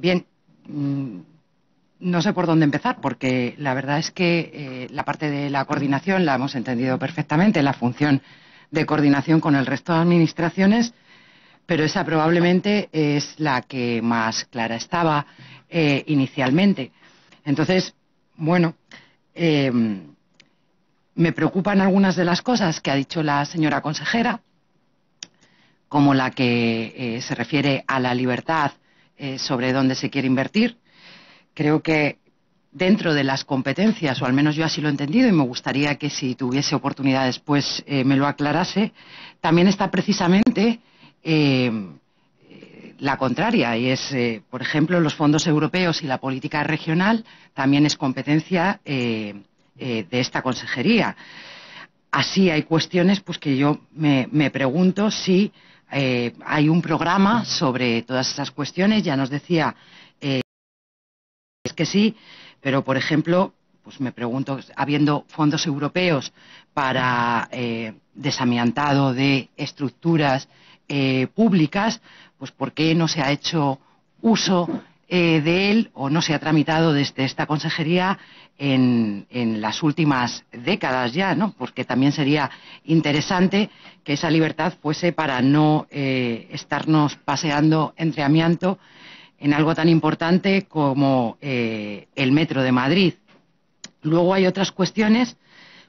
Bien, mm, no sé por dónde empezar, porque la verdad es que eh, la parte de la coordinación la hemos entendido perfectamente, la función de coordinación con el resto de administraciones, pero esa probablemente es la que más clara estaba eh, inicialmente. Entonces, bueno, em, me preocupan algunas de las cosas que ha dicho la señora consejera, como la que eh, se refiere a la libertad eh, sobre dónde se quiere invertir. Creo que dentro de las competencias, o al menos yo así lo he entendido, y me gustaría que si tuviese oportunidad después eh, me lo aclarase, también está precisamente eh, la contraria, y es, por ejemplo, los fondos europeos y la política regional también es competencia de esta consejería. Así hay cuestiones pues, que yo me pregunto si eh, hay un programa sobre todas esas cuestiones, ya nos decía es eh, que sí, pero por ejemplo, pues me pregunto, habiendo fondos europeos para eh, desamiantado de estructuras públicas, pues ¿por qué no se ha hecho uso eh, de él o no se ha tramitado desde esta consejería en, las últimas décadas ya, ¿no? Porque también sería interesante que esa libertad fuese para no eh, estarnos paseando entre amianto en algo tan importante como eh, el metro de Madrid. Luego hay otras cuestiones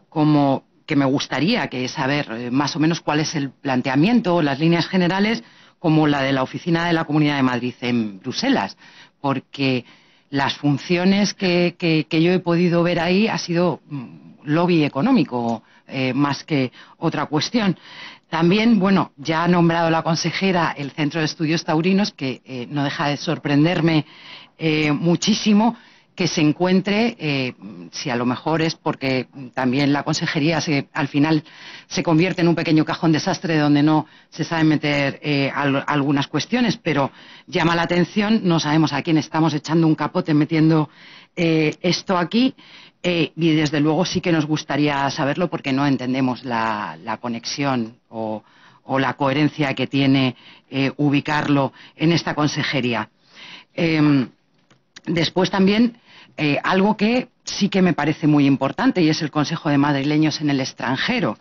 como que me gustaría saber más o menos cuál es el planteamiento o las líneas generales como la de la Oficina de la Comunidad de Madrid en Bruselas, porque las funciones que, yo he podido ver ahí ha sido mm, lobby económico eh, más que otra cuestión. También, bueno, ya ha nombrado la consejera el Centro de Estudios Taurinos, que eh, no deja de sorprenderme eh, muchísimo que se encuentre, eh, si a lo mejor es porque también la consejería se, al final se convierte en un pequeño cajón desastre donde no se sabe meter eh, algunas cuestiones, pero llama la atención, no sabemos a quién estamos echando un capote metiendo eh, esto aquí. y desde luego sí que nos gustaría saberlo porque no entendemos la, conexión o, la coherencia que tiene ubicarlo en esta consejería. Em, después también eh, algo que sí que me parece muy importante y es el Consejo de Madrileños en el extranjero.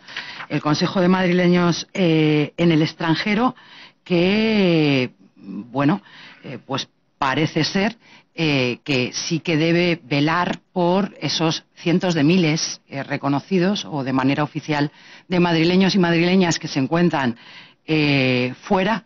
El Consejo de Madrileños eh, en el extranjero que, bueno, eh, pues parece ser que sí que debe velar por esos cientos de miles reconocidos o de manera oficial de madrileños y madrileñas que se encuentran fuera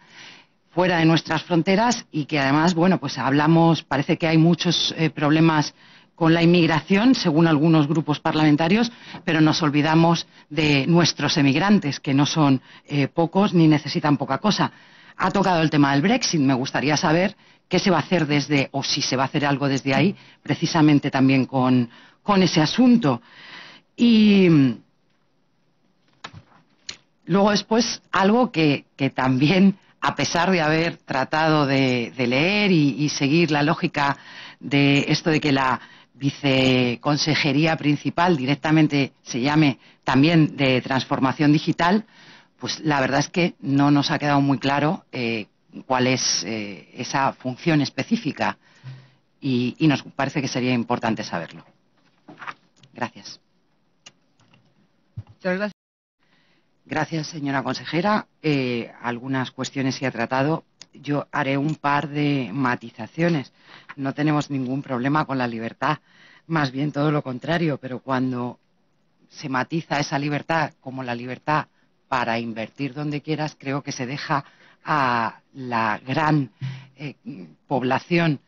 fuera de nuestras fronteras y que además, bueno, pues hablamos, parece que hay muchos eh, problemas con la inmigración, según algunos grupos parlamentarios, pero nos olvidamos de nuestros emigrantes, que no son eh, pocos ni necesitan poca cosa. Ha tocado el tema del Brexit. Me gustaría saber qué se va a hacer desde, o si se va a hacer algo desde ahí, precisamente también con, ese asunto. Y mm, luego después, algo que también a pesar de haber tratado de, leer y, seguir la lógica de esto de que la viceconsejería principal directamente se llame también de transformación digital, pues la verdad es que no nos ha quedado muy claro eh, cuál es eh, esa función específica y, nos parece que sería importante saberlo. gracias. Gracias, señora consejera. Eh, algunas cuestiones se ha tratado. Yo haré un par de matizaciones. No tenemos ningún problema con la libertad, más bien todo lo contrario, pero cuando se matiza esa libertad como la libertad para invertir donde quieras, creo que se deja a la gran eh, población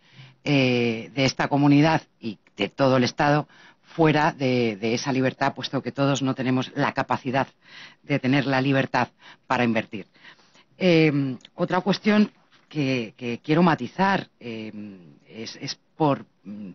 eh, de esta comunidad y de todo el Estado fuera de, esa libertad, puesto que todos no tenemos la capacidad de tener la libertad para invertir. Em, otra cuestión que, quiero matizar em, es, mm,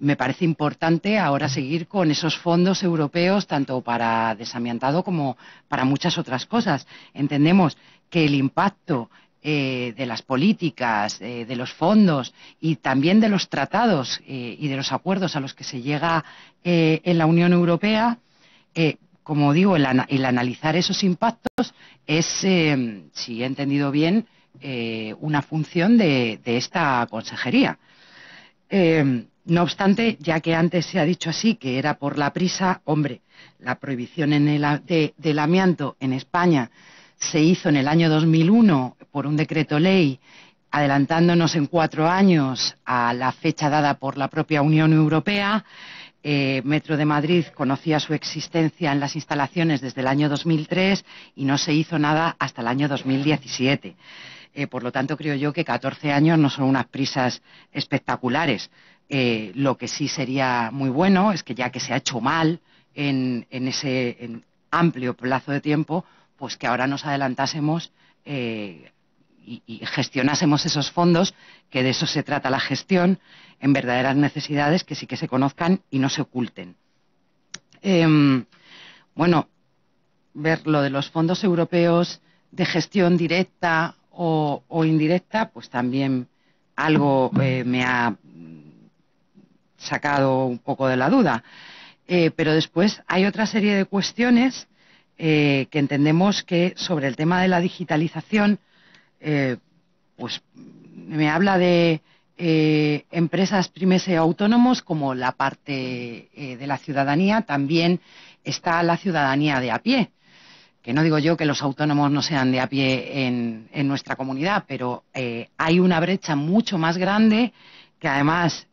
Me parece importante ahora seguir con esos fondos europeos, tanto para desamiantado como para muchas otras cosas. Entendemos que el impacto eh, de las políticas, eh, de los fondos y también de los tratados eh, y de los acuerdos a los que se llega en la Unión Europea, como digo, el, analizar esos impactos es, si he entendido bien, una función de, esta consejería. no obstante, ya que antes se ha dicho así, que era por la prisa, hombre, la prohibición del amianto en España se hizo en el año 2001 por un decreto ley adelantándonos en cuatro años a la fecha dada por la propia Unión Europea. Eh, Metro de Madrid conocía su existencia en las instalaciones desde el año 2003 y no se hizo nada hasta el año 2017. Eh, por lo tanto, creo yo que 14 años no son unas prisas espectaculares. Eh, lo que sí sería muy bueno es que ya que se ha hecho mal en, ese amplio plazo de tiempo, pues que ahora nos adelantásemos eh, y, gestionásemos esos fondos, que de eso se trata la gestión, en verdaderas necesidades que sí que se conozcan y no se oculten. Em, bueno, ver lo de los fondos europeos de gestión directa o, indirecta, pues también algo eh, me ha sacado un poco de la duda. Eh, pero después hay otra serie de cuestiones eh, que entendemos que sobre el tema de la digitalización, eh, pues me habla de eh, empresas pymes y autónomos como la parte de la ciudadanía, también está la ciudadanía de a pie. Que no digo yo que los autónomos no sean de a pie en nuestra comunidad, pero hay una brecha mucho más grande que además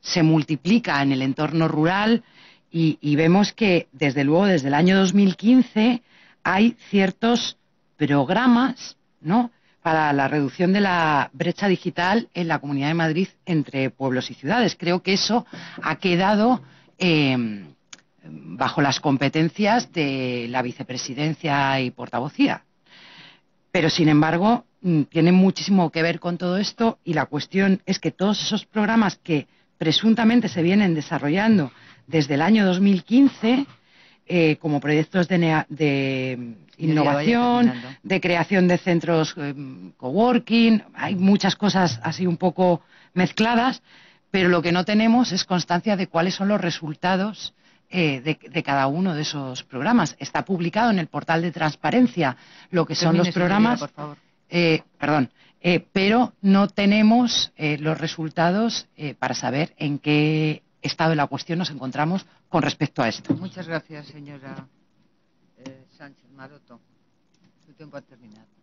se multiplica en el entorno rural y, vemos que, desde luego, desde el año 2015 hay ciertos programas, para la reducción de la brecha digital en la Comunidad de Madrid entre pueblos y ciudades. Creo que eso ha quedado em, bajo las competencias de la vicepresidencia y portavocía. Pero, sin embargo, mm, tiene muchísimo que ver con todo esto y la cuestión es que todos esos programas que presuntamente se vienen desarrollando desde el año 2015 eh, como proyectos de, innovación, de creación de centros eh, coworking. Hay muchas cosas así un poco mezcladas, pero lo que no tenemos es constancia de cuáles son los resultados eh, de, cada uno de esos programas. Está publicado en el portal de transparencia lo que son los programas. perdón, pero no tenemos los resultados para saber en qué estado de la cuestión nos encontramos con respecto a esto. Muchas gracias, señora eh, Sánchez Maroto. Su tiempo ha terminado.